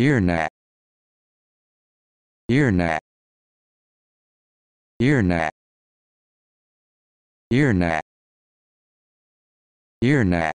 Earnet. Earnet. Earnet. Earnet. Earnet.